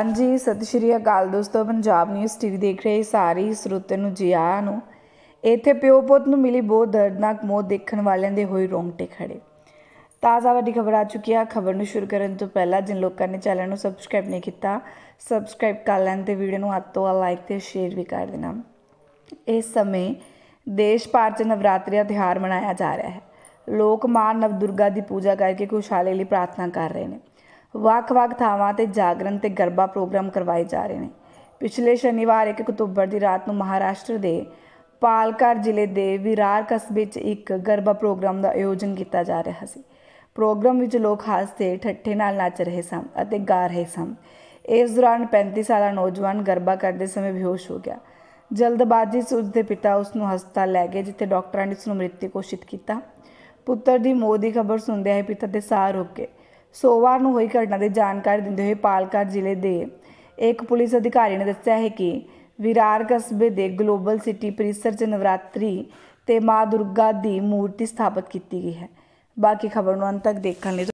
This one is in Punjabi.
ਹਾਂਜੀ ਸਤਿ ਸ਼੍ਰੀ ਅਕਾਲ ਦੋਸਤੋ ਪੰਜਾਬ ਨਿਊਜ਼ ਟੀਵੀ ਦੇਖ ਰਹੇ ਸਾਰੇ ਸਰੋਤਿਆਂ ਨੂੰ ਜੀ ਆਇਆਂ ਨੂੰ ਇੱਥੇ ਪਿਓ ਪੁੱਤ ਨੂੰ ਮਿਲੀ ਬਹੁਤ ਦਰਦਨਾਕ ਮੌਤ ਦੇਖਣ ਵਾਲਿਆਂ ਦੇ ਹੋਏ ਰੋਂਗਟੇ ਖੜੇ ਤਾਜ਼ਾ ਵੱਡੀ ਖਬਰ ਆ ਚੁੱਕੀ ਆ ਖਬਰ ਨੂੰ ਸ਼ੁਰੂ ਕਰਨ ਤੋਂ ਪਹਿਲਾਂ ਜਿਨ ਲੋਕਾਂ ਨੇ ਚੈਨਲ ਨੂੰ ਸਬਸਕ੍ਰਾਈਬ ਨਹੀਂ ਕੀਤਾ ਸਬਸਕ੍ਰਾਈਬ ਕਰ ਲੈਣ ਤੇ ਵੀਡੀਓ ਨੂੰ ਹੱਥੋਂ ਆ ਲਾਈਕ ਤੇ ਸ਼ੇਅਰ ਵੀ ਕਰ ਦੇਣਾ ਇਸ ਸਮੇਂ ਦੇਸ਼ ਭਰ 'ਚ ਨਵਰਾਤਰੀ ਦਾ ਤਿਹਾਰ ਮਨਾਇਆ ਜਾ ਰਿਹਾ ਹੈ ਲੋਕ ਮਾਂ ਨਵਦੁਰਗਾ ਦੀ ਪੂਜਾ ਕਰਕੇ ਖੁਸ਼ਹਾਲੀ ਲਈ ਪ੍ਰਾਰਥਨਾ ਕਰ ਰਹੇ ਨੇ ਵੱਖ-ਵੱਖ ਥਾਵਾਂ ਤੇ ਜਾਗਰਣ ਤੇ ਗਰਬਾ ਪ੍ਰੋਗਰਾਮ ਕਰਵਾਏ ਜਾ ਰਹੇ ਨੇ ਪਿਛਲੇ ਸ਼ਨੀਵਾਰ 1 ਅਕਤੂਬਰ ਦੀ ਰਾਤ ਨੂੰ ਮਹਾਰਾਸ਼ਟਰ ਦੇ ਪਾਲਕਰ ਜ਼ਿਲ੍ਹੇ ਦੇ ਵਿਰਾਰ ਕਸਬੇ 'ਚ ਇੱਕ ਗਰਬਾ ਪ੍ਰੋਗਰਾਮ ਦਾ ਆਯੋਜਨ ਕੀਤਾ ਜਾ ਰਿਹਾ ਸੀ ਪ੍ਰੋਗਰਾਮ ਵਿੱਚ ਲੋਕ ਤੇ ਠੱਠੇ ਨਾਲ ਨੱਚ ਰਹੇ ਸਨ ਅਤੇ ਗਾ ਰਹੇ ਸਨ ਇਸ ਦੌਰਾਨ 35 ਸਾਲਾ ਨੌਜਵਾਨ ਗਰਬਾ ਕਰਦੇ ਸਮੇਂ ਬੇਹੋਸ਼ ਹੋ ਗਿਆ ਜਲਦਬਾਜ਼ੀ 'ਚ ਉਸਦੇ ਪਿਤਾ ਉਸ ਨੂੰ ਹਸਪਤਾਲ ਲੈ ਗਏ ਜਿੱਥੇ ਡਾਕਟਰਾਂ ਨੇ ਉਸ ਨੂੰ ਮ੍ਰਿਤਕ ਘੋਸ਼ਿਤ ਕੀਤਾ ਪੁੱਤਰ ਦੀ ਮੌਤ ਦੀ ਖਬਰ ਸੁਣਦੇ ਹੀ ਪਿਤਾ ਦੇ ਸਾਹ ਰੁਕ ਗਏ ਸੋਮਵਾਰ ਨੂੰ ਹੋਈ ਘਟਨਾ ਦੀ ਜਾਣਕਾਰੀ ਦਿੰਦੇ ਹੋਏ ਪਾਲਕਰ ਜ਼ਿਲ੍ਹੇ ਦੇ ਇੱਕ ਪੁਲਿਸ ਅਧਿਕਾਰੀ ਨੇ ਦੱਸਿਆ ਹੈ ਕਿ ਵਿਰਾਰ ਕਸਬੇ ਦੇ ਗਲੋਬਲ ਸਿਟੀ ਪ੍ਰੀਸਰ 'ਚ ਨਵਰਾਤਰੀ ਤੇ ਮਾਂ ਦੁਰਗਾ ਦੀ ਮੂਰਤੀ ਸਥਾਪਿਤ ਕੀਤੀ ਗਈ ਹੈ ਬਾਕੀ ਖਬਰ ਨੂੰ ਅੰਤ ਤੱਕ ਦੇਖਣ ਲਈ